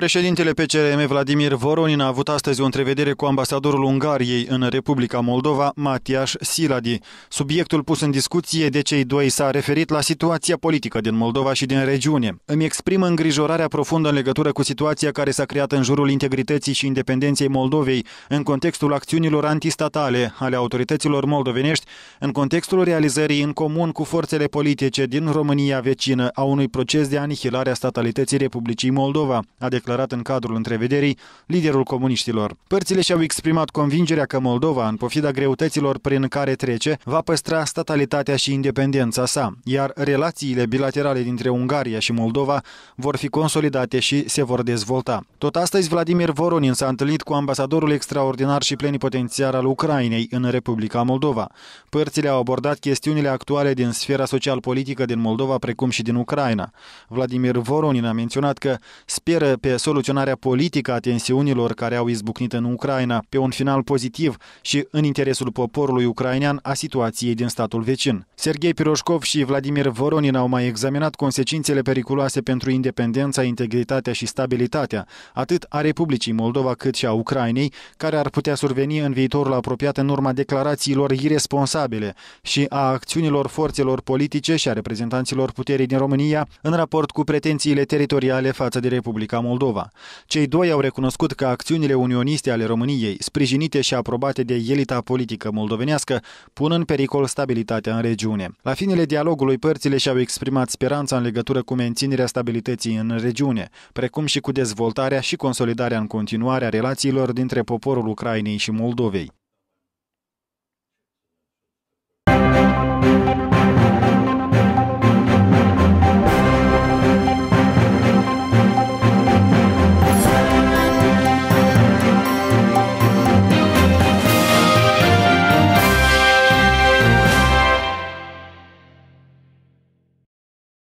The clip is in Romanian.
Președintele PCRM Vladimir Voronin a avut astăzi o întrevedere cu ambasadorul Ungariei în Republica Moldova, Matias Siladi. Subiectul pus în discuție de cei doi s-a referit la situația politică din Moldova și din regiune. Îmi exprim îngrijorarea profundă în legătură cu situația care s-a creat în jurul integrității și independenței Moldovei, în contextul acțiunilor antistatale ale autorităților moldovenești, în contextul realizării în comun cu forțele politice din România vecină a unui proces de anihilare a statalității Republicii Moldova, a declarat declarat în cadrul întrevederii liderul comuniștilor. Părțile și-au exprimat convingerea că Moldova, în pofida greutăților prin care trece, va păstra statalitatea și independența sa, iar relațiile bilaterale dintre Ungaria și Moldova vor fi consolidate și se vor dezvolta. Tot astăzi, Vladimir Voronin s-a întâlnit cu ambasadorul extraordinar și plenipotențiar al Ucrainei în Republica Moldova. Părțile au abordat chestiunile actuale din sfera social-politică din Moldova, precum și din Ucraina. Vladimir Voronin a menționat că speră pe pe soluționarea politică a tensiunilor care au izbucnit în Ucraina, pe un final pozitiv și în interesul poporului ucrainean a situației din statul vecin. Sergei Piroșcov și Vladimir Voronin au mai examinat consecințele periculoase pentru independența, integritatea și stabilitatea, atât a Republicii Moldova cât și a Ucrainei, care ar putea surveni în viitorul apropiat în urma declarațiilor irresponsabile și a acțiunilor forțelor politice și a reprezentanților puterii din România în raport cu pretențiile teritoriale față de Republica Moldova. Moldova. Cei doi au recunoscut că acțiunile unioniste ale României, sprijinite și aprobate de elita politică moldovenească, pun în pericol stabilitatea în regiune. La finele dialogului, părțile și-au exprimat speranța în legătură cu menținerea stabilității în regiune, precum și cu dezvoltarea și consolidarea în continuare a relațiilor dintre poporul Ucrainei și Moldovei.